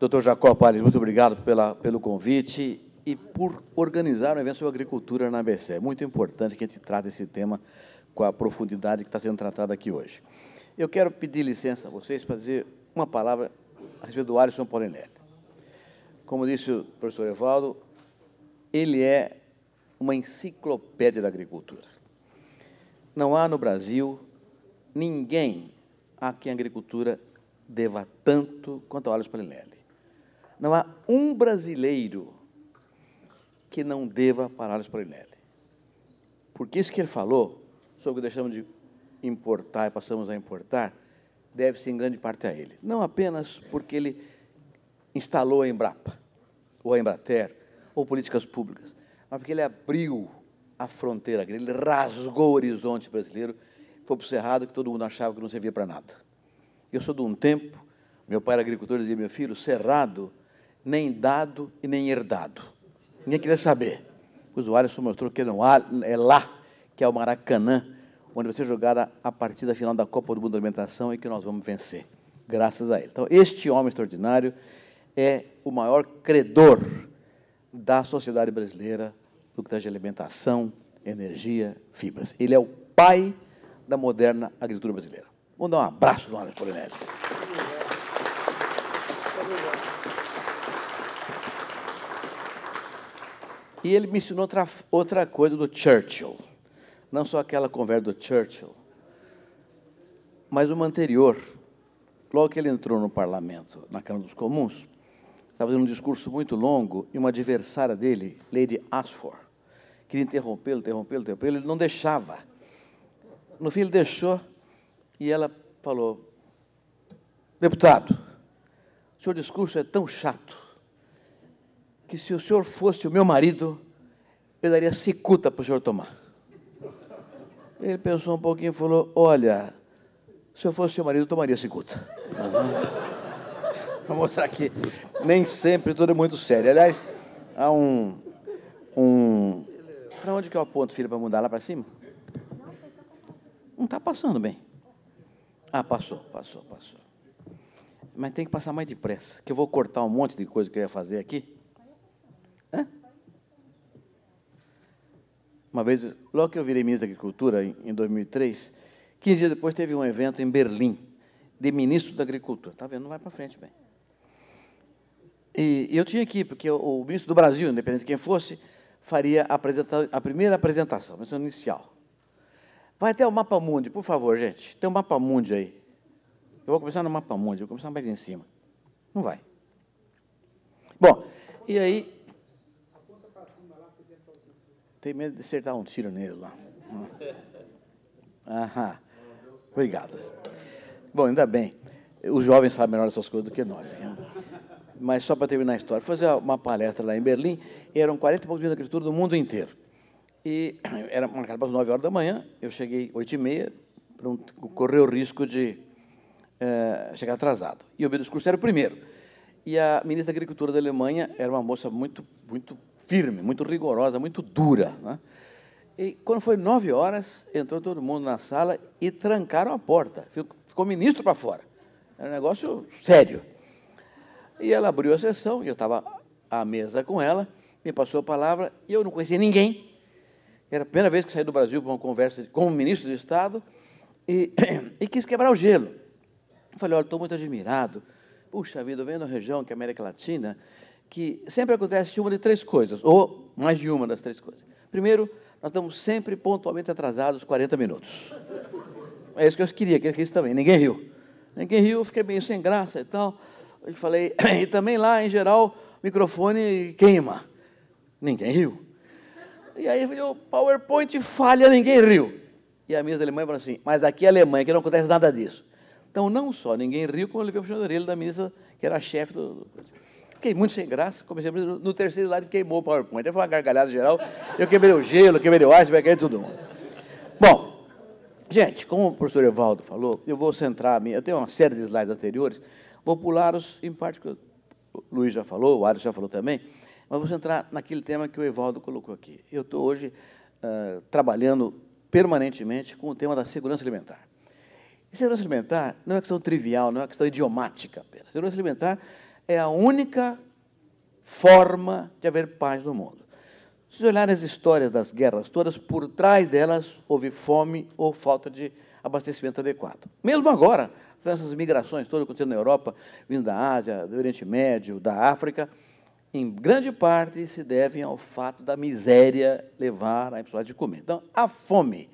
Doutor Jacó Palles, muito obrigado pela, pelo convite e por organizar um evento sobre agricultura na ABC. É muito importante que a gente trate esse tema com a profundidade que está sendo tratada aqui hoje. Eu quero pedir licença a vocês para dizer uma palavra a respeito do Alisson Paulinelli. Como disse o professor Evaldo, ele é uma enciclopédia da agricultura. Não há no Brasil ninguém a quem a agricultura deva tanto quanto o Alisson Paulinelli não há um brasileiro que não deva parar para ele. Porque isso que ele falou, sobre o que deixamos de importar e passamos a importar, deve-se em grande parte a ele. Não apenas porque ele instalou a Embrapa, ou a Embrater, ou políticas públicas, mas porque ele abriu a fronteira ele rasgou o horizonte brasileiro, foi para o cerrado que todo mundo achava que não servia para nada. Eu sou de um tempo, meu pai era agricultor, dizia, meu filho, cerrado nem dado e nem herdado. Ninguém queria saber. Pois o Alisson mostrou que não há, é lá que é o Maracanã, onde vai ser jogada a partida final da Copa do Mundo da Alimentação e que nós vamos vencer, graças a ele. Então, este homem extraordinário é o maior credor da sociedade brasileira no que traz alimentação, energia, fibras. Ele é o pai da moderna agricultura brasileira. Vamos dar um abraço no Alisson Polinésio. Obrigado. E ele me ensinou outra, outra coisa do Churchill. Não só aquela conversa do Churchill, mas uma anterior. Logo que ele entrou no parlamento, na Câmara dos Comuns, estava fazendo um discurso muito longo e uma adversária dele, Lady Ashford, queria interrompê-lo, interrompê-lo, interrompê-lo, ele não deixava. No fim, ele deixou e ela falou: Deputado, o seu discurso é tão chato que se o senhor fosse o meu marido, eu daria cicuta para o senhor tomar. Ele pensou um pouquinho e falou: Olha, se eu fosse seu marido, eu tomaria cicuta. Vou mostrar aqui. Nem sempre tudo é muito sério. Aliás, há um. um... Para onde que é o ponto filho, para mudar? Lá para cima? Não está passando bem. Ah, passou, passou, passou. Mas tem que passar mais depressa, que eu vou cortar um monte de coisa que eu ia fazer aqui. Uma vez, logo que eu virei ministro da Agricultura, em 2003, 15 dias depois teve um evento em Berlim, de ministro da Agricultura. Está vendo? Não vai para frente bem. E eu tinha que ir, porque o ministro do Brasil, independente de quem fosse, faria a, a primeira apresentação, a apresentação inicial. Vai até o Mapa Mundi, por favor, gente. Tem um Mapa Mundi aí. Eu vou começar no Mapa Mundi, vou começar mais em cima. Não vai. Bom, e aí tem medo de acertar um tiro nele lá. Aham. Obrigado. Bom, ainda bem. Os jovens sabem melhor essas coisas do que nós. Né? Mas só para terminar a história, fazer uma palestra lá em Berlim, eram 40 e poucos mil agricultores do mundo inteiro. E era marcado para as 9 horas da manhã, eu cheguei 8 e meia, para não correr o risco de é, chegar atrasado. E o meu discurso era o primeiro. E a ministra da Agricultura da Alemanha era uma moça muito, muito firme, muito rigorosa, muito dura. Né? E quando foi nove horas, entrou todo mundo na sala e trancaram a porta. Ficou, ministro para fora. Era um negócio sério. E ela abriu a sessão, e eu estava à mesa com ela, me passou a palavra, e eu não conhecia ninguém. Era a primeira vez que saí do Brasil para uma conversa com o ministro do Estado, e, e quis quebrar o gelo. Eu falei, olha, estou muito admirado. Puxa vida, eu venho região que é América Latina, que sempre acontece uma de três coisas, ou mais de uma das três coisas. Primeiro, nós estamos sempre pontualmente atrasados 40 minutos. É isso que eu queria, que isso também. Ninguém riu. Ninguém riu, fiquei meio sem graça e tal. Eu falei, e também lá, em geral, o microfone queima. Ninguém riu. E aí o PowerPoint falha, ninguém riu. E a minha alemã falou assim, mas aqui é Alemanha, que não acontece nada disso. Então, não só ninguém riu, como ele veio o a orelha da ministra, que era chefe do... Fiquei muito sem graça, comecei a... No terceiro slide queimou o PowerPoint. Aí foi uma gargalhada geral. Eu quebrei o gelo, quebrei o iceberg, quebrei tudo. Bom, gente, como o professor Evaldo falou, eu vou centrar a minha... Eu tenho uma série de slides anteriores. Vou pular os, em parte, que o Luiz já falou, o Ares já falou também, mas vou centrar naquele tema que o Evaldo colocou aqui. Eu estou hoje uh, trabalhando permanentemente com o tema da segurança alimentar. E segurança alimentar não é uma questão trivial, não é uma questão idiomática apenas. Segurança alimentar é a única forma de haver paz no mundo. Se vocês olharem as histórias das guerras todas, por trás delas houve fome ou falta de abastecimento adequado. Mesmo agora, essas migrações todas acontecendo na Europa, vindo da Ásia, do Oriente Médio, da África, em grande parte se devem ao fato da miséria levar a pessoa de comer. Então, a fome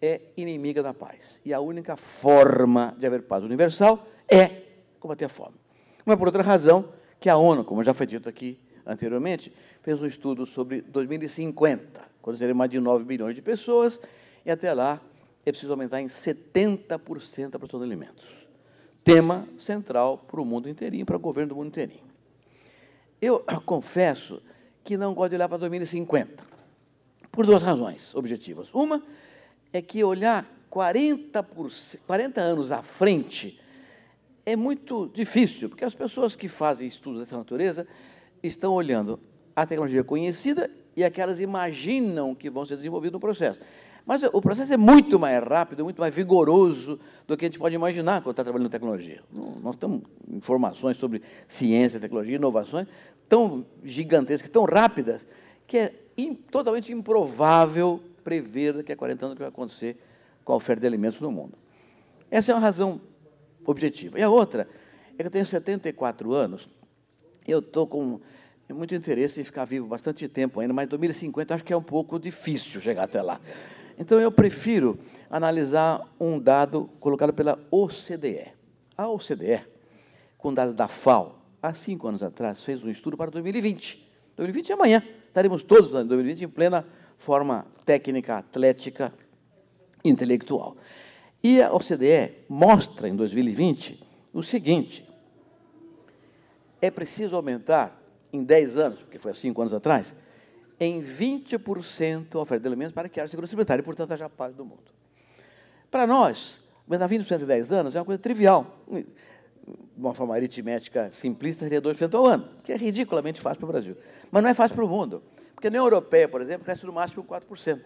é inimiga da paz. E a única forma de haver paz universal é combater a fome. Mas por outra razão, que a ONU, como já foi dito aqui anteriormente, fez um estudo sobre 2050, quando seriam mais de 9 bilhões de pessoas, e até lá é preciso aumentar em 70% a produção de alimentos. Tema central para o mundo inteirinho, para o governo do mundo inteirinho. Eu confesso que não gosto de olhar para 2050, por duas razões objetivas. Uma é que olhar 40, 40 anos à frente é muito difícil, porque as pessoas que fazem estudos dessa natureza estão olhando a tecnologia conhecida e aquelas imaginam que vão ser desenvolvidas no processo. Mas o processo é muito mais rápido, muito mais vigoroso do que a gente pode imaginar quando está trabalhando em tecnologia. Nós temos informações sobre ciência, tecnologia, inovações tão gigantescas, tão rápidas, que é totalmente improvável prever daqui a 40 anos o que vai acontecer com a oferta de alimentos no mundo. Essa é uma razão objetivo E a outra é que eu tenho 74 anos, eu estou com muito interesse em ficar vivo bastante tempo ainda, mas 2050 acho que é um pouco difícil chegar até lá. Então eu prefiro analisar um dado colocado pela OCDE. A OCDE, com dados da FAO, há cinco anos atrás, fez um estudo para 2020. 2020 é amanhã. Estaremos todos em 2020 em plena forma técnica, atlética, intelectual. E a OCDE mostra em 2020 o seguinte: é preciso aumentar em 10 anos, porque foi há 5 anos atrás, em 20% a oferta de alimentos para que haja segurança alimentar e, portanto, haja paz do mundo. Para nós, aumentar 20% em 10 anos é uma coisa trivial. De uma forma aritmética simplista, seria 2% ao ano, que é ridiculamente fácil para o Brasil. Mas não é fácil para o mundo, porque a União Europeia, por exemplo, cresce no máximo 4%.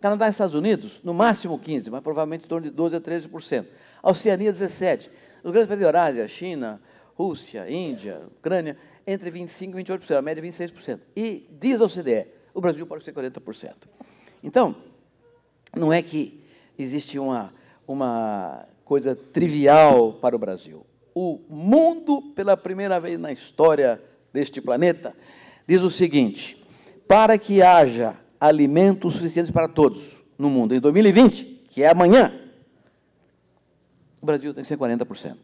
Canadá e Estados Unidos, no máximo 15%, mas provavelmente em torno de 12% a 13%. A Oceania, 17%. Os grandes países da Eurásia, China, Rússia, Índia, Ucrânia, entre 25% e 28%, a média é 26%. E, diz a OCDE, o Brasil pode ser 40%. Então, não é que existe uma, uma coisa trivial para o Brasil. O mundo, pela primeira vez na história deste planeta, diz o seguinte: para que haja alimentos suficientes para todos no mundo. Em 2020, que é amanhã, o Brasil tem que ser 40%.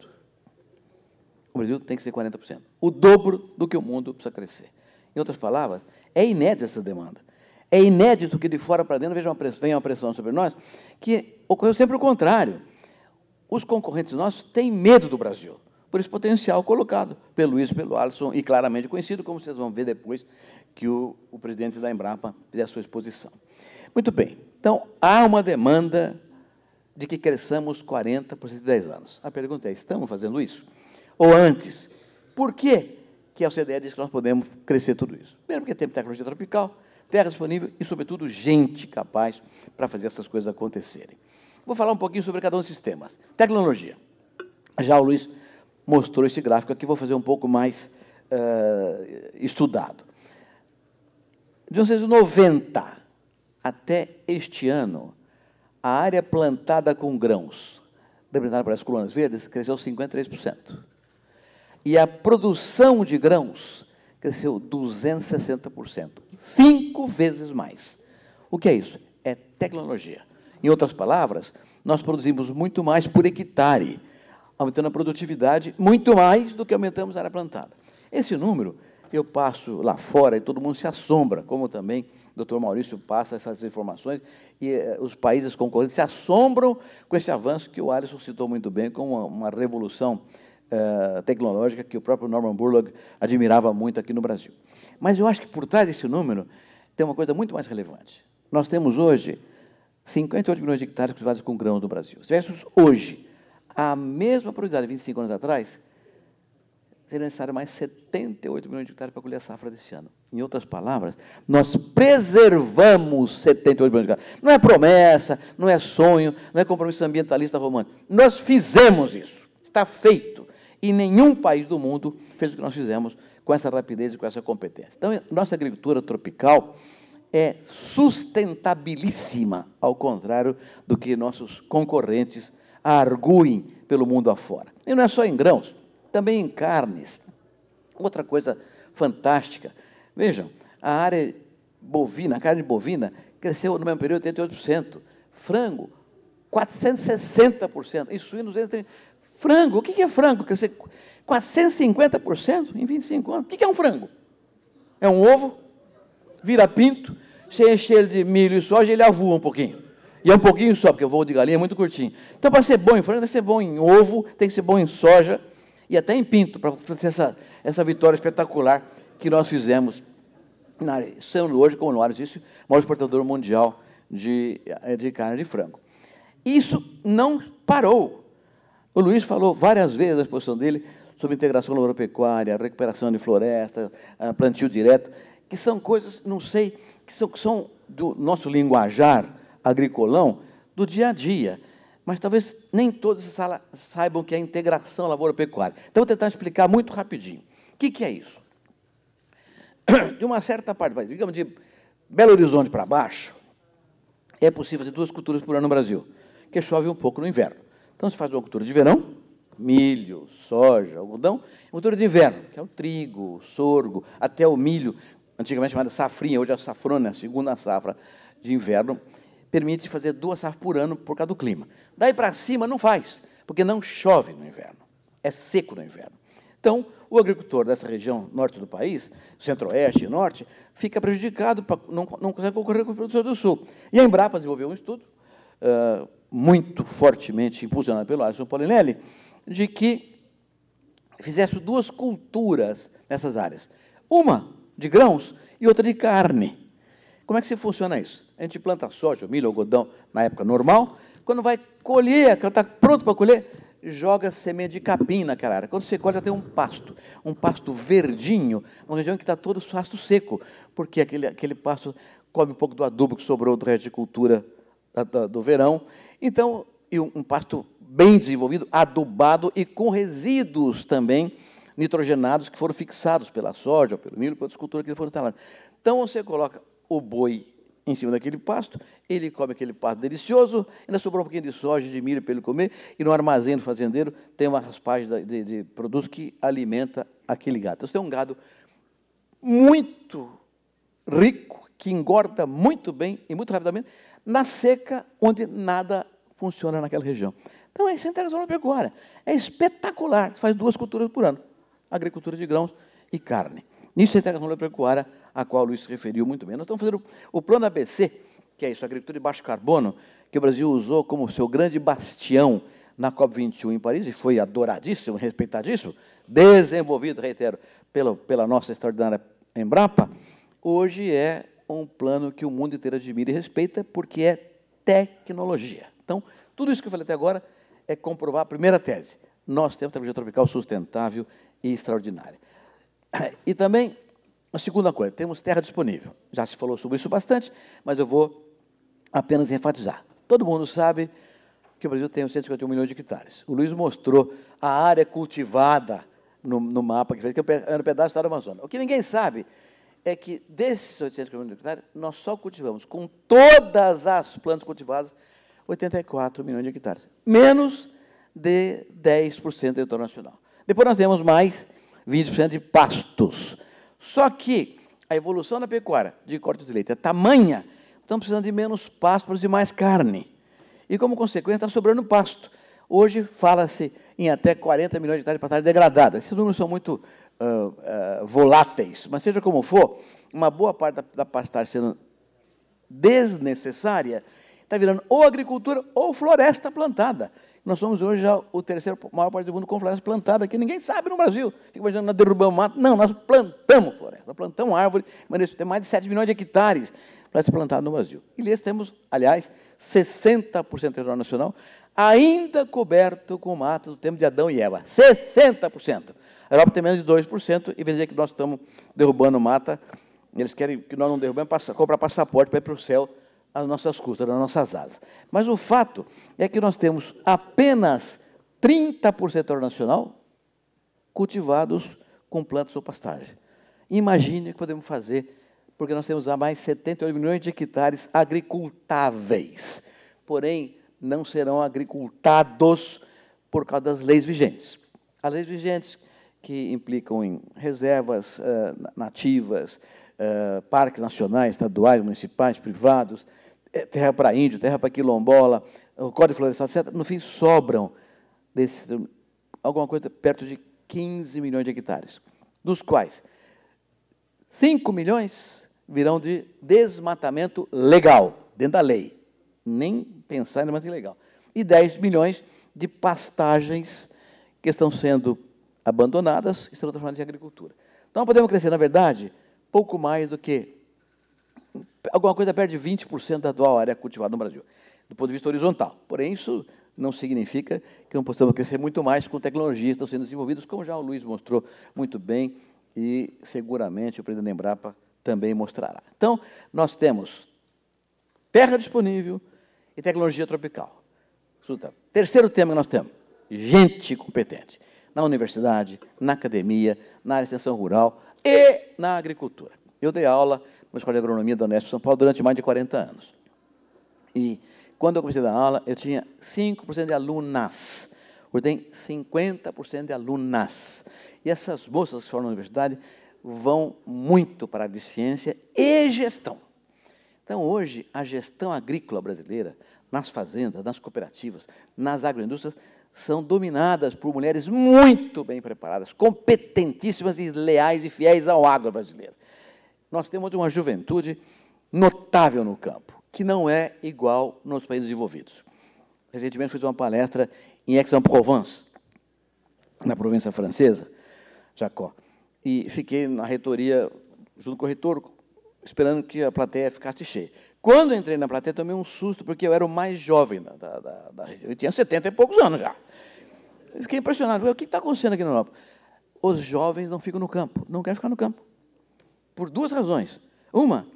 O Brasil tem que ser 40%. O dobro do que o mundo precisa crescer. Em outras palavras, é inédita essa demanda. É inédito que de fora para dentro venha uma, pressão, venha uma pressão sobre nós, que ocorreu sempre o contrário. Os concorrentes nossos têm medo do Brasil por esse potencial colocado pelo Luiz, pelo Alisson, e claramente conhecido, como vocês vão ver depois que o, o presidente da Embrapa fizer a sua exposição. Muito bem, então há uma demanda de que cresçamos 40% por 10 anos. A pergunta é, estamos fazendo isso? Ou antes? Por que, que a OCDE diz que nós podemos crescer tudo isso? Primeiro porque temos tecnologia tropical, terra disponível e, sobretudo, gente capaz para fazer essas coisas acontecerem. Vou falar um pouquinho sobre cada um dos sistemas. Tecnologia. Já o Luiz mostrou esse gráfico aqui, vou fazer um pouco mais uh, estudado. De 1990 até este ano, a área plantada com grãos, representada pelas colunas verdes, cresceu 53%. E a produção de grãos cresceu 260%, cinco vezes mais. O que é isso? É tecnologia. Em outras palavras, nós produzimos muito mais por hectare aumentando a produtividade muito mais do que aumentamos a área plantada. Esse número eu passo lá fora e todo mundo se assombra, como também o doutor Maurício passa essas informações, e eh, os países concorrentes se assombram com esse avanço que o Alisson citou muito bem, como uma, uma revolução eh, tecnológica que o próprio Norman Burlog admirava muito aqui no Brasil. Mas eu acho que por trás desse número tem uma coisa muito mais relevante. Nós temos hoje 58 milhões de hectares cultivados com grãos no Brasil, versus hoje a mesma produtividade 25 anos atrás, seria necessário mais 78 milhões de hectares para colher a safra desse ano. Em outras palavras, nós preservamos 78 milhões de hectares. Não é promessa, não é sonho, não é compromisso ambientalista romântico. Nós fizemos isso. Está feito. E nenhum país do mundo fez o que nós fizemos com essa rapidez e com essa competência. Então, nossa agricultura tropical é sustentabilíssima, ao contrário do que nossos concorrentes arguem pelo mundo afora. E não é só em grãos, também em carnes. Outra coisa fantástica. Vejam, a área bovina, a carne bovina, cresceu no mesmo período 88%. Frango, 460%. E suínos entre. Frango, o que é frango? Crescer 450% em 25 anos. O que é um frango? É um ovo, vira pinto, se encher ele de milho e soja, ele avua um pouquinho. E é um pouquinho só, porque o voo de galinha é muito curtinho. Então, para ser bom em frango, tem que ser bom em ovo, tem que ser bom em soja e até em pinto, para ter essa, essa vitória espetacular que nós fizemos, na, sendo hoje, como o Luares disse, o maior exportador mundial de, eh, de carne de frango. Isso não parou. O Luiz falou várias vezes na exposição dele sobre integração agropecuária, recuperação de floresta, eh, plantio direto, que são coisas, não sei, que são, que são do nosso linguajar, agricolão do dia a dia. Mas talvez nem todos saibam que é a integração lavoura-pecuária. Então, vou tentar explicar muito rapidinho. O que, que é isso? De uma certa parte, digamos de Belo Horizonte para baixo, é possível fazer duas culturas por ano no Brasil, que chove um pouco no inverno. Então, se faz uma cultura de verão, milho, soja, algodão, e cultura de inverno, que é o trigo, o sorgo, até o milho, antigamente chamada safrinha, hoje é a safrona, a segunda safra de inverno, permite fazer duas safras por ano por causa do clima. Daí para cima não faz, porque não chove no inverno, é seco no inverno. Então, o agricultor dessa região norte do país, centro-oeste e norte, fica prejudicado, pra, não, não consegue concorrer com o produtor do sul. E a Embrapa desenvolveu um estudo, uh, muito fortemente impulsionado pelo Alisson Paulinelli, de que fizesse duas culturas nessas áreas. Uma de grãos e outra de carne. Como é que se funciona isso? A gente planta soja, milho, algodão na época normal. Quando vai colher, quando está pronto para colher, joga semente de capim naquela área. Quando você colhe, já tem um pasto, um pasto verdinho, uma região que está todo pasto seco, porque aquele, aquele pasto come um pouco do adubo que sobrou do resto de cultura da, da, do verão. Então, um pasto bem desenvolvido, adubado e com resíduos também nitrogenados que foram fixados pela soja, pelo milho, por outras culturas que foram instaladas. Então, você coloca o boi em cima daquele pasto, ele come aquele pasto delicioso, ainda sobrou um pouquinho de soja, de milho para ele comer, e no armazém do fazendeiro tem uma raspagem de, de, de produtos que alimenta aquele gado. Então, você tem um gado muito rico, que engorda muito bem e muito rapidamente, na seca, onde nada funciona naquela região. Então, é isso é integração na pecuária. É espetacular, faz duas culturas por ano, agricultura de grãos e carne. Nisso é integração na pecuária a qual o Luiz se referiu muito bem. Nós estamos fazendo o plano ABC, que é isso, agricultura de baixo carbono, que o Brasil usou como seu grande bastião na COP21 em Paris, e foi adoradíssimo, respeitadíssimo, desenvolvido, reitero, pela, pela nossa extraordinária Embrapa, hoje é um plano que o mundo inteiro admira e respeita, porque é tecnologia. Então, tudo isso que eu falei até agora é comprovar a primeira tese. Nós temos tecnologia tropical sustentável e extraordinária. E também a segunda coisa, temos terra disponível. Já se falou sobre isso bastante, mas eu vou apenas enfatizar. Todo mundo sabe que o Brasil tem 151 milhões de hectares. O Luiz mostrou a área cultivada no, no mapa que fez, que é era um pedaço da Amazônia. O que ninguém sabe é que desses 851 milhões de hectares, nós só cultivamos, com todas as plantas cultivadas, 84 milhões de hectares. Menos de 10% do território nacional. Depois nós temos mais 20% de pastos só que a evolução da pecuária de corte de leite é tamanha, estamos precisando de menos pastos e mais carne. E como consequência, está sobrando pasto. Hoje fala-se em até 40 milhões de hectares de pastagem degradada. Esses números são muito uh, uh, voláteis, mas seja como for, uma boa parte da, da pastagem sendo desnecessária está virando ou agricultura ou floresta plantada. Nós somos hoje já o terceiro maior país do mundo com floresta plantada, que ninguém sabe no Brasil. Fica imaginando, nós derrubamos mato. Não, nós plantamos floresta, nós plantamos árvore, mas tem mais de 7 milhões de hectares floresta plantada no Brasil. E nesse temos, aliás, 60% do território nacional ainda coberto com mata do tempo de Adão e Eva. 60%. A Europa tem menos de 2%, e vem dizer que nós estamos derrubando mata. Eles querem que nós não derrubemos, comprar passaporte para ir para o céu às nossas custas, nas nossas asas. Mas o fato é que nós temos apenas 30% nacional cultivados com plantas ou pastagens. Imagine o que podemos fazer, porque nós temos há mais 78 milhões de hectares agricultáveis, porém não serão agricultados por causa das leis vigentes. As leis vigentes que implicam em reservas uh, nativas, uh, parques nacionais, estaduais, municipais, privados, é terra para índio, terra para quilombola, o código florestal, etc. No fim, sobram desse, alguma coisa perto de 15 milhões de hectares, dos quais 5 milhões virão de desmatamento legal, dentro da lei. Nem pensar em desmatamento legal. E 10 milhões de pastagens que estão sendo abandonadas e serão transformadas em agricultura. Então, podemos crescer, na verdade, pouco mais do que alguma coisa perde 20% da atual área cultivada no Brasil, do ponto de vista horizontal. Porém, isso não significa que não possamos crescer muito mais com tecnologias que estão sendo desenvolvidas, como já o Luiz mostrou muito bem e seguramente o presidente da Embrapa também mostrará. Então, nós temos terra disponível e tecnologia tropical. Terceiro tema que nós temos, gente competente. Na universidade, na academia, na extensão rural e na agricultura. Eu dei aula uma escola de agronomia da Unesp São Paulo durante mais de 40 anos. E quando eu comecei a dar aula, eu tinha 5% de alunas. Hoje tem 50% de alunas. E essas moças que foram na universidade vão muito para a de ciência e gestão. Então, hoje, a gestão agrícola brasileira, nas fazendas, nas cooperativas, nas agroindústrias, são dominadas por mulheres muito bem preparadas, competentíssimas e leais e fiéis ao agro brasileiro. Nós temos uma juventude notável no campo, que não é igual nos países desenvolvidos. Recentemente fiz uma palestra em Aix-en-Provence, na província francesa, Jacó, e fiquei na reitoria, junto com o reitor, esperando que a plateia ficasse cheia. Quando entrei na plateia, tomei um susto, porque eu era o mais jovem da, da, da, região. Eu tinha 70 e poucos anos já. fiquei impressionado. O que está acontecendo aqui na Europa? Os jovens não ficam no campo, não querem ficar no campo. Por duas razões. Uma,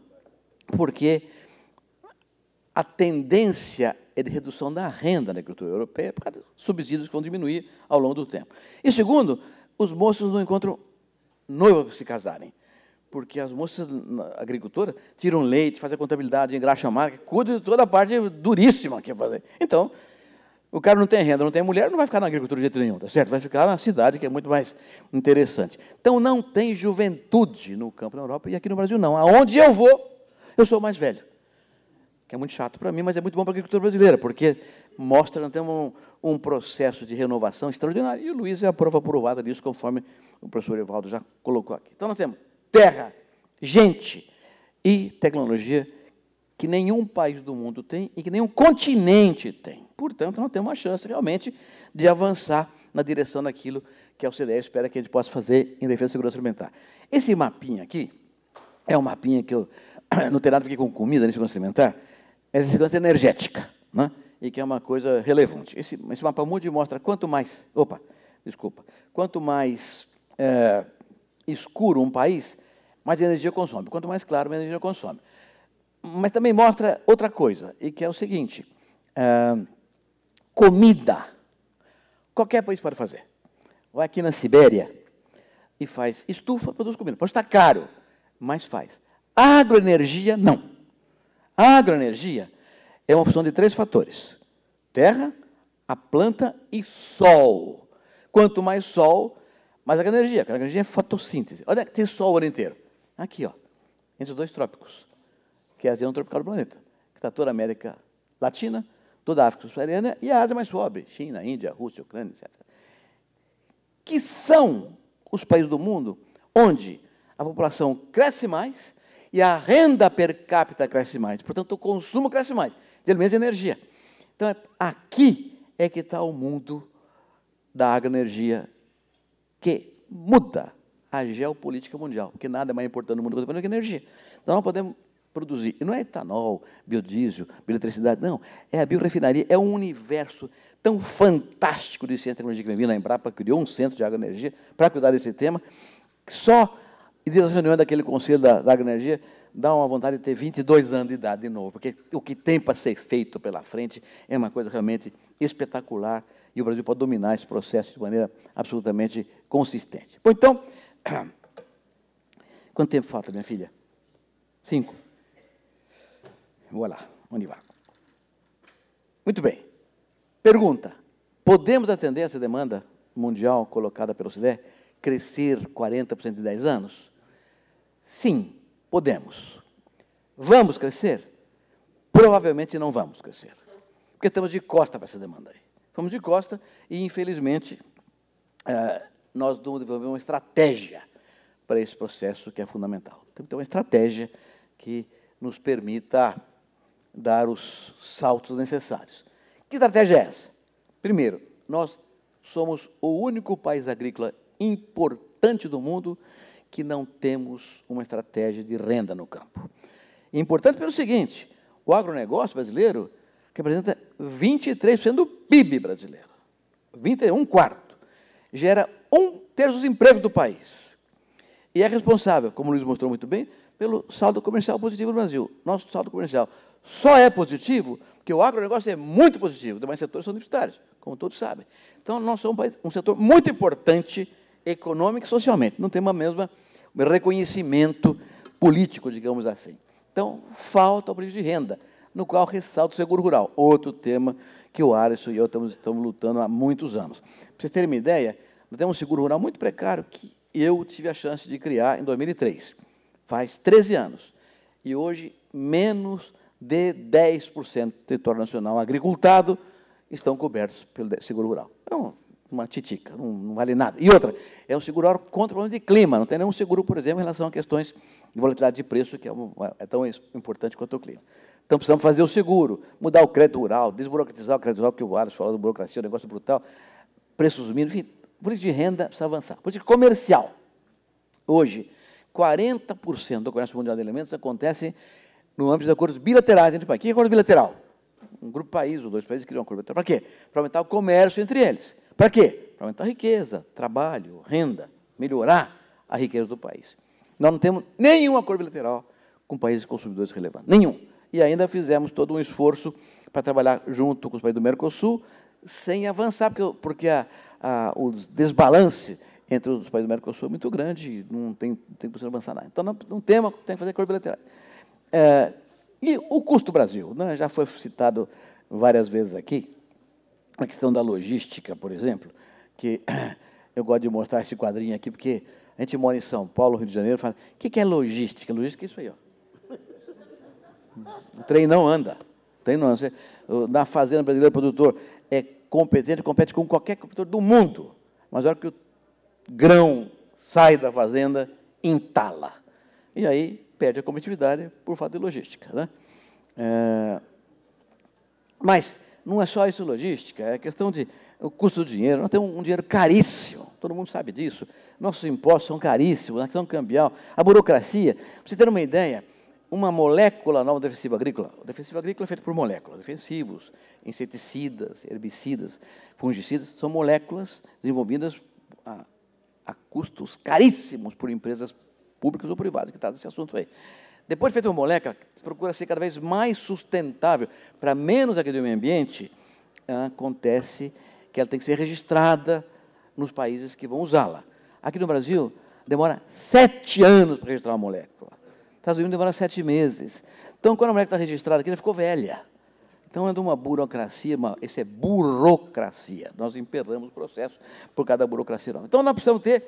porque a tendência é de redução da renda na agricultura europeia por causa dos subsídios que vão diminuir ao longo do tempo. E segundo, os moços não encontram noiva para se casarem, porque as moças agricultoras tiram leite, fazem a contabilidade, engraxam a marca, cuidam de toda a parte duríssima que é fazer. Então, o cara não tem renda, não tem mulher, não vai ficar na agricultura de jeito nenhum, tá certo? Vai ficar na cidade, que é muito mais interessante. Então não tem juventude no campo na Europa e aqui no Brasil não. Aonde eu vou, eu sou mais velho. Que é muito chato para mim, mas é muito bom para a agricultura brasileira, porque mostra, nós temos um, um processo de renovação extraordinário. E o Luiz é a prova provada disso, conforme o professor Evaldo já colocou aqui. Então nós temos terra, gente e tecnologia que nenhum país do mundo tem e que nenhum continente tem. Portanto, não temos uma chance realmente de avançar na direção daquilo que a OCDE espera que a gente possa fazer em defesa da segurança alimentar. Esse mapinha aqui é um mapinha que eu não tenho nada a ver com comida nem né, segurança alimentar, é é segurança energética, né? e que é uma coisa relevante. Esse, esse mapa mundi mostra quanto mais, opa, desculpa, quanto mais é, escuro um país, mais energia consome. Quanto mais claro, mais energia consome. Mas também mostra outra coisa, e que é o seguinte: é, comida. Qualquer país pode fazer. Vai aqui na Sibéria e faz estufa, produz comida. Pode estar caro, mas faz. Agroenergia, não. Agroenergia é uma função de três fatores: terra, a planta e sol. Quanto mais sol, mais agroenergia. A agroenergia é fotossíntese. Olha, que tem sol o ano inteiro. Aqui, ó, entre os dois trópicos que é a zona tropical do planeta, que está toda a América Latina, toda a África subsaariana e a Ásia mais pobre, China, Índia, Rússia, Ucrânia, etc. Que são os países do mundo onde a população cresce mais e a renda per capita cresce mais. Portanto, o consumo cresce mais, de menos energia. Então, é, aqui é que está o mundo da agroenergia que muda a geopolítica mundial, porque nada é mais importante no mundo do que a energia. Então, não podemos produzir. E não é etanol, biodiesel, bioeletricidade, não. É a biorefinaria, é um universo tão fantástico de ciência e tecnologia que vem vindo. A Embrapa criou um centro de água energia para cuidar desse tema. Só desde as reuniões daquele conselho da, da energia dá uma vontade de ter 22 anos de idade de novo, porque o que tem para ser feito pela frente é uma coisa realmente espetacular e o Brasil pode dominar esse processo de maneira absolutamente consistente. Bom, então, quanto tempo falta, minha filha? Cinco. Voilà, on y va. Muito bem. Pergunta: podemos atender essa demanda mundial colocada pelo OCDE, crescer 40% em 10 anos? Sim, podemos. Vamos crescer? Provavelmente não vamos crescer, porque estamos de costa para essa demanda. Aí. Estamos de costa e, infelizmente, eh, nós não desenvolvemos uma estratégia para esse processo que é fundamental. Temos que ter uma estratégia que nos permita dar os saltos necessários. Que estratégia é essa? Primeiro, nós somos o único país agrícola importante do mundo que não temos uma estratégia de renda no campo. Importante pelo seguinte: o agronegócio brasileiro representa 23% do PIB brasileiro, 21 quarto. Gera um terço dos empregos do país. E é responsável, como o Luiz mostrou muito bem, pelo saldo comercial positivo do Brasil. Nosso saldo comercial só é positivo porque o agronegócio é muito positivo, os demais setores são deficitários, como todos sabem. Então, nós somos um, país, um setor muito importante econômico e socialmente. Não tem o mesmo reconhecimento político, digamos assim. Então, falta o preço de renda, no qual ressalta o seguro rural, outro tema que o Alisson e eu estamos, estamos lutando há muitos anos. Para vocês terem uma ideia, nós temos um seguro rural muito precário que eu tive a chance de criar em 2003. Faz 13 anos. E hoje, menos de 10% do território nacional agricultado estão cobertos pelo seguro rural. É uma, titica, não, não, vale nada. E outra, é um seguro rural contra problemas de clima, não tem nenhum seguro, por exemplo, em relação a questões de volatilidade de preço, que é, é, é tão importante quanto o clima. Então precisamos fazer o seguro, mudar o crédito rural, desburocratizar o crédito rural, porque o Wallace falou de burocracia, o um negócio é brutal, preços mínimos, enfim, política de renda precisa avançar. Política comercial. Hoje, 40% do comércio mundial de alimentos acontece no âmbito de acordos bilaterais entre países. Que é acordo bilateral? Um grupo países, ou dois países criam um acordo bilateral. Para quê? Para aumentar o comércio entre eles. Para quê? Para aumentar a riqueza, trabalho, renda, melhorar a riqueza do país. Nós não temos nenhum acordo bilateral com países consumidores relevantes. Nenhum. E ainda fizemos todo um esforço para trabalhar junto com os países do Mercosul, sem avançar, porque, porque a, a, o desbalance entre os países do Mercosul é muito grande, não tem, não tem avançar nada. Então, não, não tem, tem que fazer acordo bilateral. É, e o custo Brasil, né, já foi citado várias vezes aqui, a questão da logística, por exemplo, que eu gosto de mostrar esse quadrinho aqui, porque a gente mora em São Paulo, Rio de Janeiro, fala, o que, que é logística? Logística é isso aí, ó. O trem não anda. O trem não anda. na fazenda brasileira, o produtor é competente, compete com qualquer competidor do mundo. Mas na hora que o grão sai da fazenda, entala. E aí perde a competitividade por falta de logística. Né? É, mas não é só isso logística, é questão de o custo do dinheiro. Nós temos um dinheiro caríssimo, todo mundo sabe disso. Nossos impostos são caríssimos, a questão cambial, a burocracia. Para você ter uma ideia, uma molécula nova defensiva agrícola, o defensivo agrícola é feito por moléculas, defensivos, inseticidas, herbicidas, fungicidas, são moléculas desenvolvidas a, a custos caríssimos por empresas públicas ou privadas, que trata desse assunto aí. Depois de feita uma moleca, procura ser cada vez mais sustentável, para menos aqui o meio ambiente, acontece que ela tem que ser registrada nos países que vão usá-la. Aqui no Brasil, demora sete anos para registrar uma molécula. Nos Estados Unidos demora sete meses. Então, quando a molécula está registrada aqui, ela ficou velha. Então, é uma burocracia, uma, isso é burocracia. Nós emperramos o processo por cada burocracia. Então, nós precisamos ter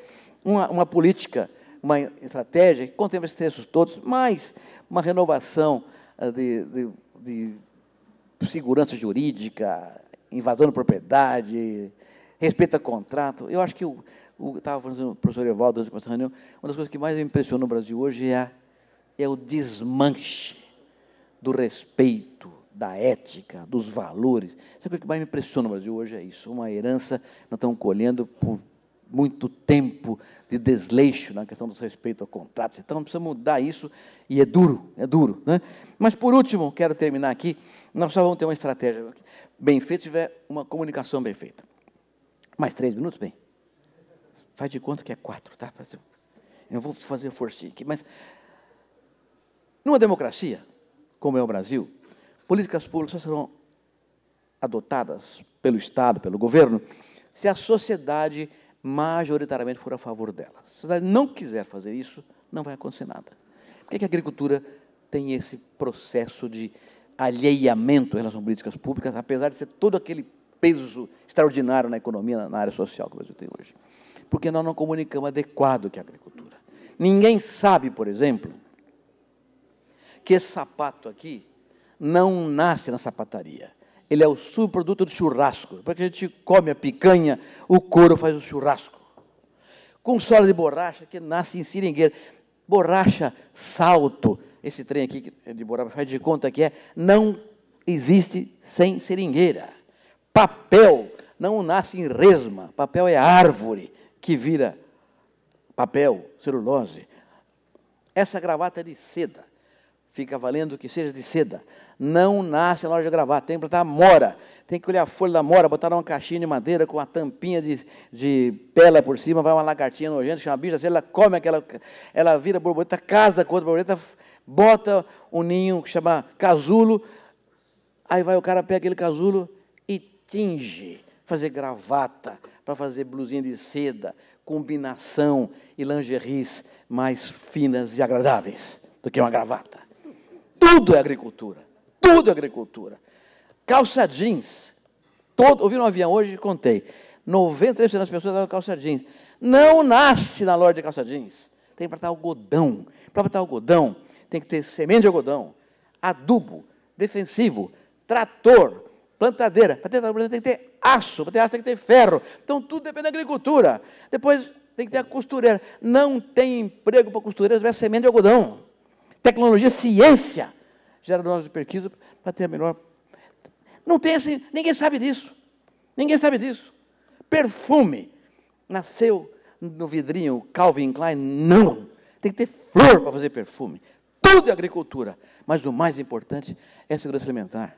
uma, uma política uma estratégia que contém esses textos todos, mais uma renovação ah, de, de, de segurança jurídica, invasão de propriedade, respeito a contrato. Eu acho que o, estava falando o professor Evaldo antes de começar a reunião, uma das coisas que mais me impressionou no Brasil hoje é, é o desmanche do respeito, da ética, dos valores. Sabe o que mais me impressiona no Brasil hoje é isso, uma herança nós estamos colhendo por muito tempo de desleixo na questão do respeito a contratos. Então, precisa mudar isso e é duro, é duro. Né? Mas, por último, quero terminar aqui. Nós só vamos ter uma estratégia bem feita se tiver uma comunicação bem feita. Mais três minutos? Bem. Faz de conta que é quatro, tá? Eu vou fazer forcinha aqui, mas... Numa democracia, como é o Brasil, políticas públicas serão adotadas pelo Estado, pelo governo, se a sociedade majoritariamente for a favor dela. Se a sociedade não quiser fazer isso, não vai acontecer nada. Por que, que a agricultura tem esse processo de alheiamento em relação a políticas públicas, apesar de ser todo aquele peso extraordinário na economia, na área social que o Brasil tem hoje? Porque nós não comunicamos adequado que a agricultura. Ninguém sabe, por exemplo, que esse sapato aqui não nasce na sapataria ele é o subproduto do churrasco. Porque que a gente come a picanha, o couro faz o churrasco. Com sola de borracha que nasce em seringueira. Borracha, salto. Esse trem aqui é de borracha faz de conta que é, não existe sem seringueira. Papel não nasce em resma. Papel é árvore que vira papel, celulose. Essa gravata é de seda. Fica valendo que seja de seda não nasce na hora de gravar. Tem que plantar mora. Tem que colher a folha da mora, botar uma caixinha de madeira com uma tampinha de, de pela por cima, vai uma lagartinha nojenta, chama bicha, ela come aquela, ela vira borboleta, casa com outra borboleta, bota um ninho que chama casulo, aí vai o cara, pega aquele casulo e tinge, fazer gravata, para fazer blusinha de seda, combinação e lingeries mais finas e agradáveis do que uma gravata. Tudo é agricultura tudo agricultura. Calça jeans. Todo, eu no avião hoje e contei. 93% das pessoas usam calça jeans. Não nasce na loja de calça jeans. Tem que plantar algodão. Para plantar algodão, tem que ter semente de algodão, adubo, defensivo, trator, plantadeira. Para ter plantadeira tem que ter aço, para ter aço tem que ter ferro. Então tudo depende da agricultura. Depois tem que ter a costureira. Não tem emprego para costureira se tiver semente de algodão. Tecnologia, ciência geradores de pesquisa para ter a melhor. Não tem assim, ninguém sabe disso. Ninguém sabe disso. Perfume nasceu no vidrinho Calvin Klein? Não. Tem que ter flor para fazer perfume. Tudo é agricultura. Mas o mais importante é a segurança alimentar.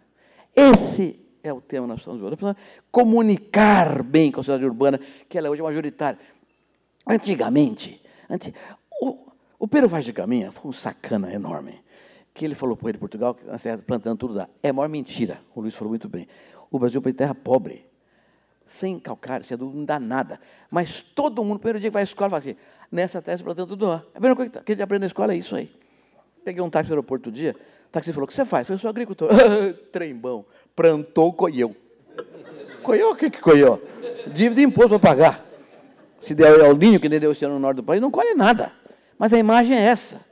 Esse é o tema na nós estamos hoje. comunicar bem com a sociedade urbana, que ela é hoje é majoritária. Antigamente, antes, o, o Pedro Vaz de Caminha foi um sacana enorme que ele falou para o rei de Portugal, que na terra plantando tudo dá. É a maior mentira, o Luiz falou muito bem. O Brasil é uma terra pobre, sem calcário, sem adubo, não dá nada. Mas todo mundo, primeiro dia que vai à escola, fala assim, nessa terra plantando tudo dá. É a mesma coisa que a gente aprende na escola, é isso aí. Peguei um táxi no aeroporto outro dia, o táxi falou, o que você faz? Eu sou agricultor. Trembão, plantou colheu. Colheu, o que que coião? Dívida e imposto para pagar. Se der ao ninho, que nem deu esse ano no norte do país, não colhe nada. Mas a imagem é essa.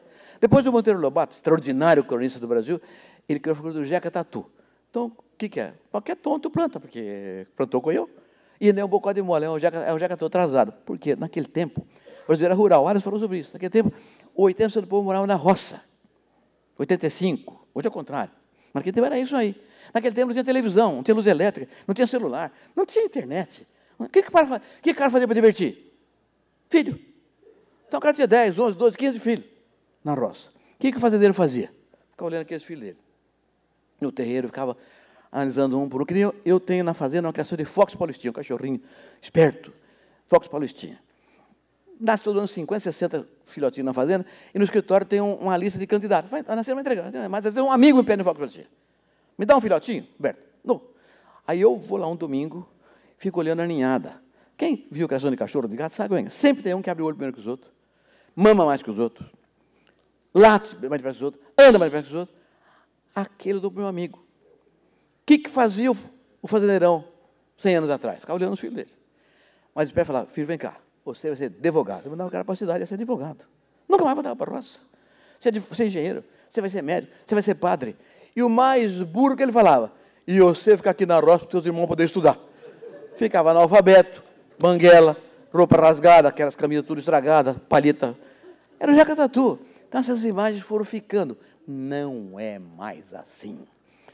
Depois o Monteiro Lobato, extraordinário cronista do Brasil, ele criou a figura do Jeca Tatu. Então, o que, que é? Qualquer é tonto planta, porque plantou com eu. E nem é um bocado de mole, é um Jeca, é um jeca Tatu atrasado. Porque naquele tempo, o Brasil era rural, Arias falou sobre isso. Naquele tempo, 80% do povo morava na roça. 85%. Hoje é o contrário. Mas Naquele tempo era isso aí. Naquele tempo não tinha televisão, não tinha luz elétrica, não tinha celular, não tinha internet. O que, que, para, que o cara fazia para divertir? Filho. Então o cara tinha 10, 11, 12, 15 filhos na roça. O que, que o fazendeiro fazia? Ficava olhando aqueles filhos dele. No terreiro, ficava analisando um por um. Que nem eu, eu tenho na fazenda uma criação de Fox Paulistinha, um cachorrinho esperto. Fox Paulistinha. Nasce todo ano 50, 60 filhotinhos na fazenda, e no escritório tem um, uma lista de candidatos. Vai, nascer, uma entrega, mas às vezes um amigo me pede um Fox Paulistinha. Me dá um filhotinho, Berto? Não. Aí eu vou lá um domingo, fico olhando a ninhada. Quem viu criação de cachorro de gato sabe, sempre tem um que abre o olho primeiro que os outros, mama mais que os outros late mais depressa que os outros, anda mais depressa que os outros. Aquele do meu amigo. O que, que fazia o, o fazendeirão 100 anos atrás? Ficava olhando os filhos dele. Mas o pé falava, filho, vem cá, você vai ser advogado. Eu mandava o cara para a cidade, ia ser advogado. Nunca mais mandava para a roça. É você é, engenheiro, você vai ser médico, você vai ser padre. E o mais burro que ele falava, e você fica aqui na roça para os seus irmãos poderem estudar. Ficava analfabeto, banguela, roupa rasgada, aquelas camisas tudo estragadas, palheta. Era o Jaca Tatu. Então essas imagens foram ficando. Não é mais assim.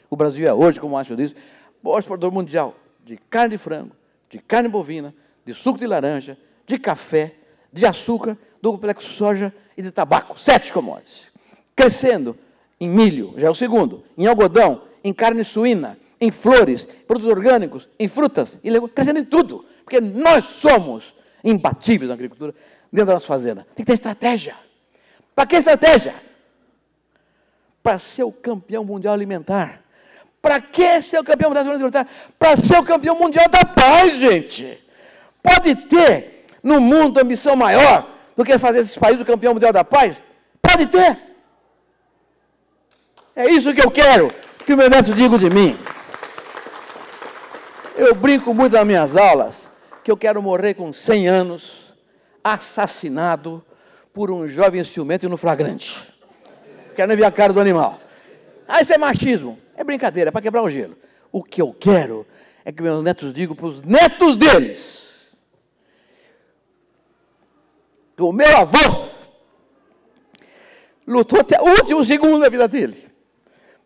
O Brasil é hoje, como acho disso, o exportador mundial de carne de frango, de carne bovina, de suco de laranja, de café, de açúcar, do complexo soja e de tabaco. Sete commodities. Crescendo em milho, já é o segundo, em algodão, em carne suína, em flores, produtos orgânicos, em frutas, em legumes, crescendo em tudo. Porque nós somos imbatíveis na agricultura dentro da nossa fazenda. Tem que ter estratégia. Para que estratégia? Para ser o campeão mundial alimentar. Para que ser o campeão mundial alimentar? Para ser o campeão mundial da paz, gente. Pode ter no mundo ambição maior do que fazer esse país o campeão mundial da paz? Pode ter. É isso que eu quero que o meu neto diga de mim. Eu brinco muito nas minhas aulas que eu quero morrer com 100 anos, assassinado, por um jovem ciumento e no flagrante. Quero ver a cara do animal. Ah, isso é machismo. É brincadeira, é para quebrar o gelo. O que eu quero é que meus netos digam para os netos deles que o meu avô lutou até o último segundo da vida dele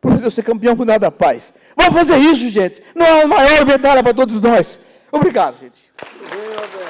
para poder ser campeão com nada a paz. Vamos fazer isso, gente. Não é a maior medalha para todos nós. Obrigado, gente.